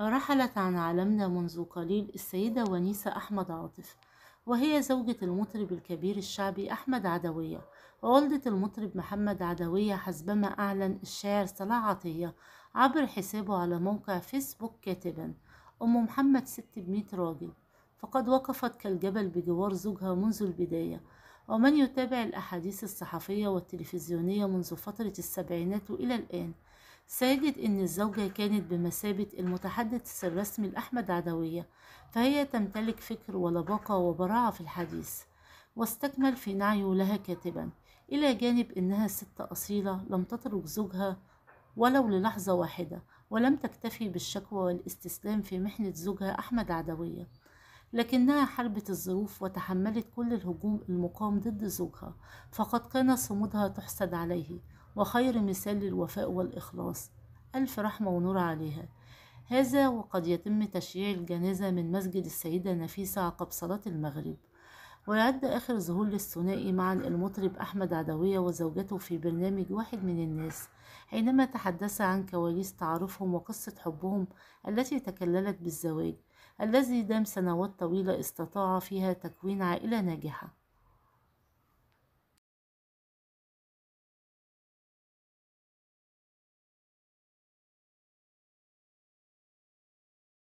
رحلت عن عالمنا منذ قليل السيدة ونيسة أحمد عاطف وهي زوجة المطرب الكبير الشعبي أحمد عدوية ووالدة المطرب محمد عدوية حسبما أعلن الشاعر صلاح عطية عبر حسابه على موقع فيسبوك كاتبا أم محمد ست بميت راجل فقد وقفت كالجبل بجوار زوجها منذ البداية ومن يتابع الأحاديث الصحفية والتلفزيونية منذ فترة السبعينات إلى الآن سيجد أن الزوجة كانت بمثابة المتحدث الرسمي لأحمد عدوية فهي تمتلك فكر ولباقة وبراعة في الحديث واستكمل في نعيه لها كاتبا إلى جانب أنها ست أصيلة لم تترك زوجها ولو للحظة واحدة ولم تكتفي بالشكوى والاستسلام في محنة زوجها أحمد عدوية لكنها حاربت الظروف وتحملت كل الهجوم المقام ضد زوجها فقد كان صمودها تحسد عليه وخير مثال للوفاء والإخلاص ألف رحمة ونور عليها هذا وقد يتم تشييع الجنازة من مسجد السيدة نفيسة عقب صلاة المغرب ويعد آخر ظهور للثنائي معا المطرب أحمد عدوية وزوجته في برنامج واحد من الناس حينما تحدث عن كواليس تعارفهم وقصة حبهم التي تكللت بالزواج الذي دام سنوات طويلة استطاع فيها تكوين عائلة ناجحة